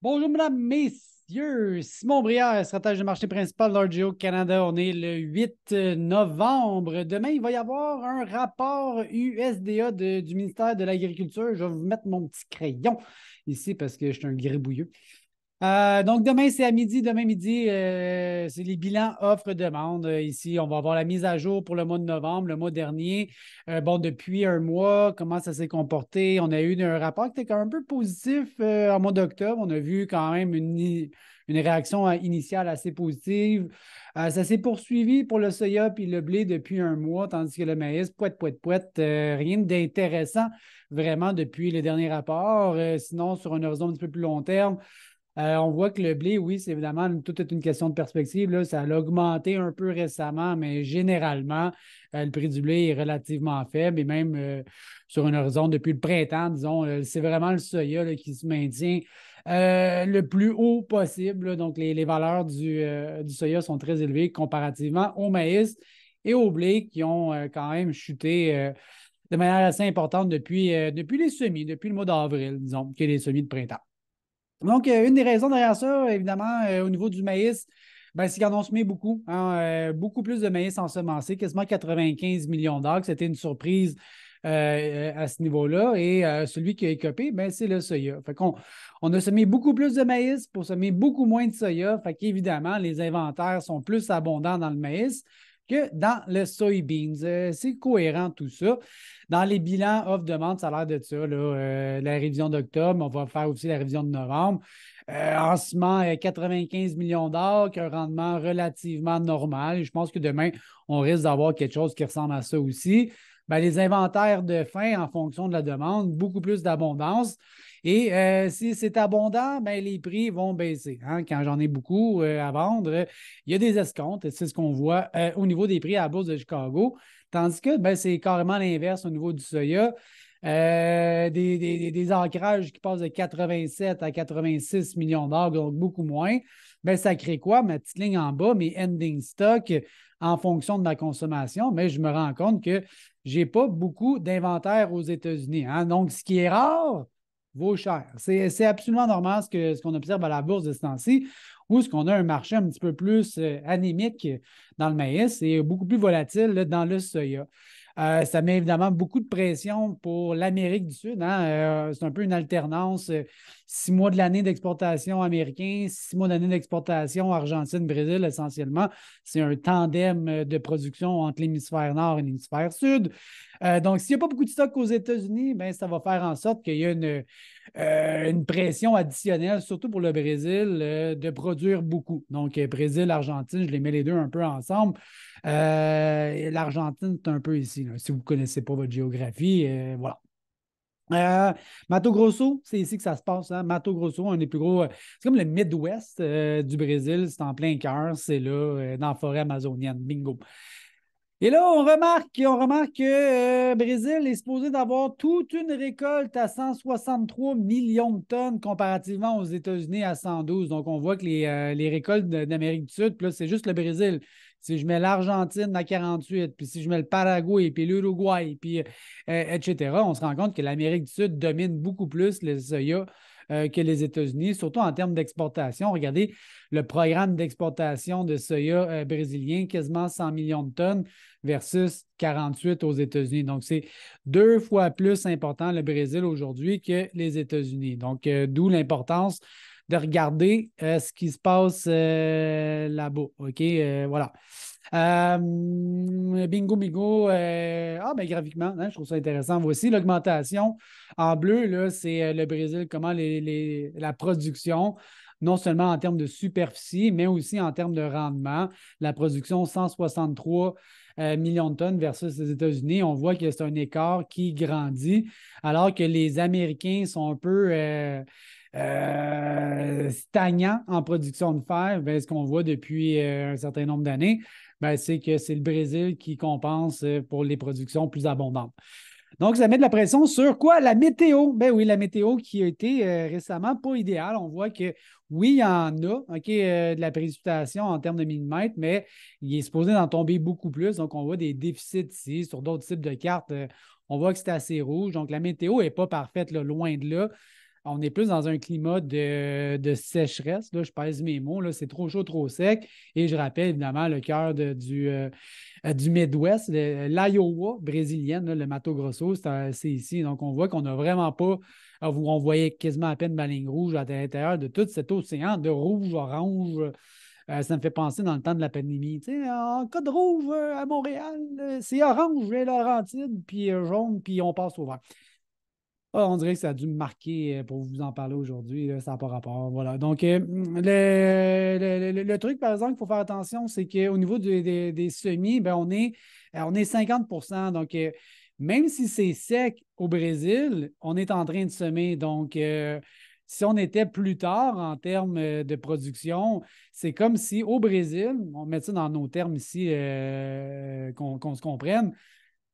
Bonjour, mesdames, messieurs. Simon Brière, stratège de marché principal d'RGO Canada. On est le 8 novembre. Demain, il va y avoir un rapport USDA du ministère de l'Agriculture. Je vais vous mettre mon petit crayon ici parce que je suis un gribouilleux. Euh, donc, demain, c'est à midi. Demain midi, euh, c'est les bilans offre-demande. Euh, ici, on va avoir la mise à jour pour le mois de novembre, le mois dernier. bon, depuis un mois, comment ça s'est comporté? On a eu un rapport qui était quand même un peu positif en mois d'octobre. On a vu quand même une, réaction initiale assez positive. ça s'est poursuivi pour le soya puis le blé depuis un mois, tandis que le maïs, poète, poète, poète, rien d'intéressant vraiment depuis les derniers rapports. sinon, sur un horizon un peu plus long terme, euh, on voit que le blé, oui, c'est évidemment tout est une question de perspective. ça a augmenté un peu récemment, mais généralement, euh, le prix du blé est relativement faible et même euh, sur un horizon depuis le printemps, disons, c'est vraiment le soya qui se maintient le plus haut possible. Donc, les, valeurs du, du, soya sont très élevées comparativement au maïs et au blé qui ont quand même chuté de manière assez importante depuis, depuis les semis, depuis le mois d'avril, disons, qui est les semis de printemps. Donc, euh, une des raisons derrière ça, évidemment, euh, au niveau du maïs, ben, c'est qu'on en semé beaucoup. Hein, euh, beaucoup plus de maïs ensemencé, quasiment 95 millions d'argent. C'était une surprise à ce niveau-là. Et celui qui a écopé, ben, c'est le soya. Fait qu'on on a semé beaucoup plus de maïs pour semer beaucoup moins de soya. Fait qu'évidemment, les inventaires sont plus abondants dans le maïs que dans le soybeans. Euh, c'est cohérent tout ça. Dans les bilans off-demande, ça a l'air de ça. Euh, la révision d'octobre, on va faire aussi la révision de novembre. Euh, en ce moment, 95 millions d'or, qui un rendement relativement normal. Je pense que demain, on risque d'avoir quelque chose qui ressemble à ça aussi. Ben, les inventaires de fin en fonction de la demande, beaucoup plus d'abondance. Et euh, si c'est abondant, ben, les prix vont baisser. Hein, quand j'en ai beaucoup euh, à vendre, il y a des escomptes. C'est ce qu'on voit euh, au niveau des prix à la bourse de Chicago. Tandis que ben, c'est carrément l'inverse au niveau du soya. Des, ancrages qui passent de 87 à 86 millions d'or, donc beaucoup moins. Ben, ça crée quoi? Ma petite ligne en bas, mes ending stock en fonction de ma consommation, mais je me rends compte que je n'ai pas beaucoup d'inventaire aux États-Unis. Hein. Donc, ce qui est rare vaut cher. C'est absolument normal ce qu'on observe à la bourse de ce temps-ci, où ce qu'on a un marché un petit peu plus euh, anémique dans le maïs et beaucoup plus volatile dans le soya. Euh, ça met évidemment beaucoup de pression pour l'Amérique du Sud. Hein. Euh, c'est un peu une alternance. Euh, six mois de l'année d'exportation américain, six mois d'année d'exportation Argentine-Brésil essentiellement. C'est un tandem de production entre l'hémisphère nord et l'hémisphère sud. donc, s'il n'y a pas beaucoup de stocks aux États-Unis, ben, ça va faire en sorte qu'il y ait une, pression additionnelle, surtout pour le Brésil, de produire beaucoup. Donc, Brésil, Argentine, je les mets les deux un peu ensemble. Euh, L'Argentine, est un peu ici. Si vous ne connaissez pas votre géographie, euh, voilà. Euh, Mato Grosso, c'est ici que ça se passe. Hein. Mato Grosso, un des plus gros. C'est comme le Midwest du Brésil. C'est en plein cœur. C'est là, dans la forêt amazonienne. Bingo. Et là, on remarque, on remarque que le Brésil est supposé d'avoir toute une récolte à 163 millions de tonnes comparativement aux États-Unis à 112. Donc, on voit que les, récoltes d'Amérique du Sud, là, c'est juste le Brésil si je mets l'Argentine à 48, puis si je mets le Paraguay, puis l'Uruguay, puis euh, euh, etc., on se rend compte que l'Amérique du Sud domine beaucoup plus les soya euh, que les États-Unis, surtout en termes d'exportation. Regardez le programme d'exportation de soya brésilien, quasiment 100 millions de tonnes versus 48 aux États-Unis. Donc, c'est deux fois plus important le Brésil aujourd'hui que les États-Unis. Donc, d'où l'importance de regarder euh, ce qui se passe euh, là-bas. OK, euh, voilà. bingo, bingo. ah, bien, graphiquement, hein, je trouve ça intéressant. Voici l'augmentation en bleu, c'est le Brésil, comment la production non seulement en termes de superficie, mais aussi en termes de rendement. La production 163 millions de tonnes versus les États-Unis, on voit que c'est un écart qui grandit, alors que les Américains sont un peu euh, stagnant en production de fer, ben, ce qu'on voit depuis euh, un certain nombre d'années, ben, c'est que c'est le Brésil qui compense euh, pour les productions plus abondantes. Donc, ça met de la pression sur quoi? La météo. Ben oui, la météo qui a été récemment pas idéale. On voit que oui, il y en a, OK, de la précipitation en termes de millimètres, mais il est supposé d'en tomber beaucoup plus. Donc, on voit des déficits ici sur d'autres types de cartes. on voit que c'est assez rouge. Donc, la météo n'est pas parfaite, loin de là on est plus dans un climat de, sécheresse. je pèse mes mots, là, c'est trop chaud, trop sec. Et je rappelle évidemment le cœur euh, du, Midwest, l'Iowa brésilienne, le Mato Grosso, euh, c'est ici. Donc, on voit qu'on n'a vraiment pas, euh, on voyait quasiment à peine ma ligne rouge à l'intérieur de tout cet océan de rouge, orange. ça me fait penser dans le temps de la pandémie. Tu sais, en code rouge à Montréal, c'est orange et Laurentide, puis jaune, puis on passe au vert. Ah, on dirait que ça a dû me marquer euh, pour vous en parler aujourd'hui. Ça n'a pas rapport. Donc, euh, le, truc, par exemple, qu'il faut faire attention, c'est qu'au niveau des semis, ben, on, est, 50 euh, Donc, même si c'est sec au Brésil, on est en train de semer. Donc, si on était plus tard en termes de production, c'est comme si au Brésil, on met ça dans nos termes ici, qu'on se comprenne,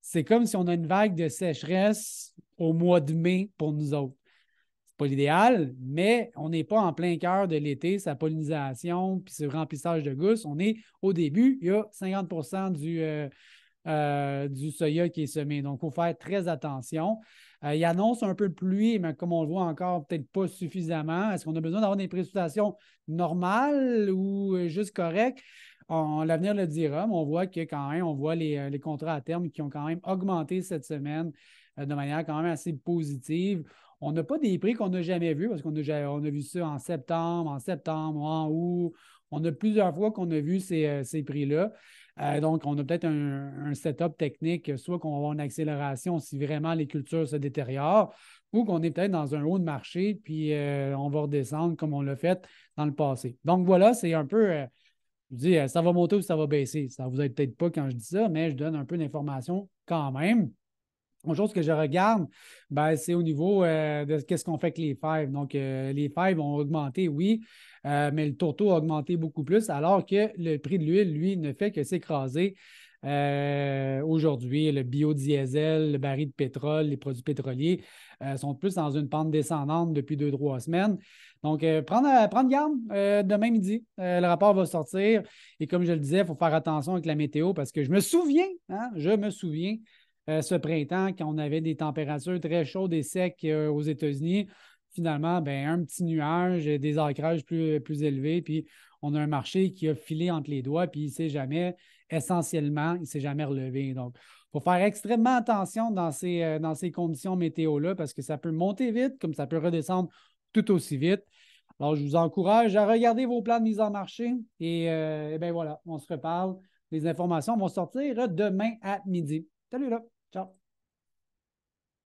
c'est comme si on a une vague de sécheresse au mois de mai pour nous autres. C'est pas l'idéal, mais on n'est pas en plein cœur de l'été, sa pollinisation, puis ce remplissage de gousses. On est au début, il y a 50 euh, euh, du, soya qui est semé. Donc, il faut faire très attention. Euh, il annonce un peu de pluie, mais comme on le voit encore, peut-être pas suffisamment. Est-ce qu'on a besoin d'avoir des précipitations normales ou juste correctes? L'avenir le dira, mais on voit que quand même, on voit les, euh, contrats à terme qui ont quand même augmenté cette semaine euh, de manière quand même assez positive. On n'a pas des prix qu'on n'a jamais vus parce qu'on a, vu ça en septembre, en septembre, en août. On a plusieurs fois qu'on a vu ces, euh, prix-là. donc, on a peut-être un, setup technique, soit qu'on va avoir accélération si vraiment les cultures se détériorent, ou qu'on est peut-être dans un haut de marché, puis on va redescendre comme on l'a fait dans le passé. Donc, voilà, c'est un peu je dis, euh, ça va monter ou ça va baisser. Ça ne vous aide peut-être pas quand je dis ça, mais je donne un peu d'informations quand même. Une chose que je regarde, ben, c'est au niveau euh, de qu'est-ce qu'on fait avec les fèves. Donc, euh, les fèves ont augmenté, oui, mais le tourteau a augmenté beaucoup plus, alors que le prix de l'huile, lui, ne fait que s'écraser euh, aujourd'hui, le biodiesel, le baril de pétrole, les produits pétroliers euh, sont plus dans une pente descendante depuis deux, trois semaines. Donc, euh, prendre, garde demain midi. le rapport va sortir. Et comme je le disais, il faut faire attention avec la météo parce que je me souviens, hein, je me souviens ce printemps quand on avait des températures très chaudes et secs aux États-Unis finalement, ben, un petit nuage, des ancrages plus, plus élevés, puis on a un marché qui a filé entre les doigts, puis il ne sait jamais essentiellement, il ne s'est jamais relevé. Donc, il faut faire extrêmement attention dans ces, euh, dans ces conditions météo-là parce que ça peut monter vite comme ça peut redescendre tout aussi vite. Alors, je vous encourage à regarder vos plans de mise en marché et, euh, et bien voilà, on se reparle. Les informations vont sortir euh, demain à midi. Salut là, ciao.